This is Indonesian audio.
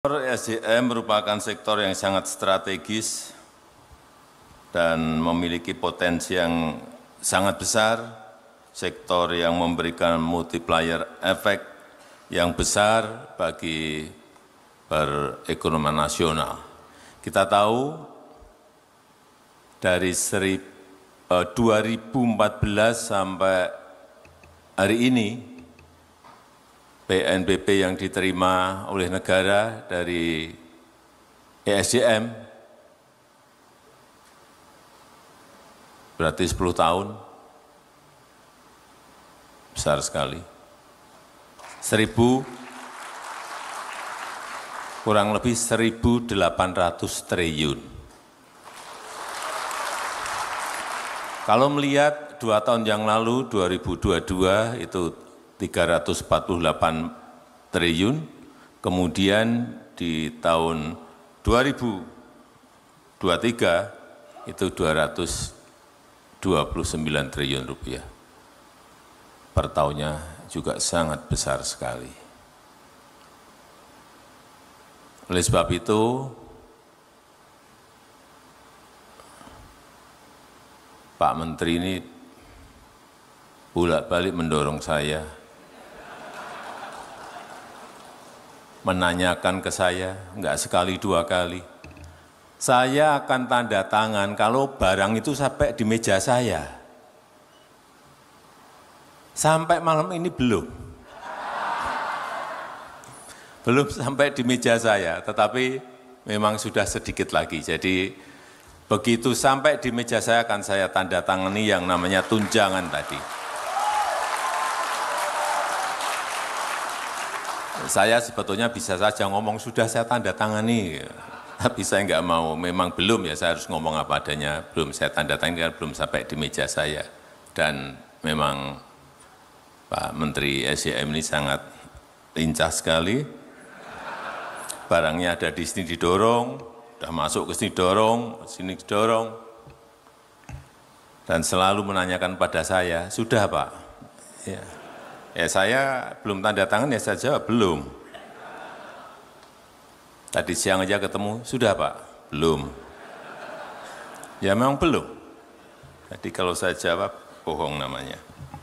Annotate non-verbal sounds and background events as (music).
Sektor SDM merupakan sektor yang sangat strategis dan memiliki potensi yang sangat besar, sektor yang memberikan multiplier efek yang besar bagi perekonomian nasional. Kita tahu dari 2014 eh, sampai hari ini PNBP yang diterima oleh negara dari ESDM, berarti 10 tahun, besar sekali. Seribu, kurang lebih 1.800 triliun. Kalau melihat dua tahun yang lalu, 2022, itu 348 triliun, kemudian di tahun 2023 itu 229 triliun rupiah. Per tahunnya juga sangat besar sekali. Oleh sebab itu, Pak Menteri ini bolak-balik mendorong saya menanyakan ke saya, enggak sekali dua kali. Saya akan tanda tangan kalau barang itu sampai di meja saya. Sampai malam ini belum. (laughs) Belum sampai di meja saya, tetapi memang sudah sedikit lagi. Jadi begitu sampai di meja saya akan saya tanda tangani yang namanya tunjangan tadi. Saya sebetulnya bisa saja ngomong, sudah saya tanda tangani. Tapi saya nggak mau, memang belum ya saya harus ngomong apa adanya. Belum saya tanda tangani, belum sampai di meja saya. Dan memang Pak Menteri SDM ini sangat lincah sekali. Barangnya ada di sini didorong, sudah masuk ke sini dorong, sini dorong. Dan selalu menanyakan pada saya, sudah Pak? Ya. Ya saya belum tanda tangan ya saya jawab belum. Tadi siang aja ketemu, sudah Pak? Belum. Ya memang belum. Jadi kalau saya jawab bohong namanya.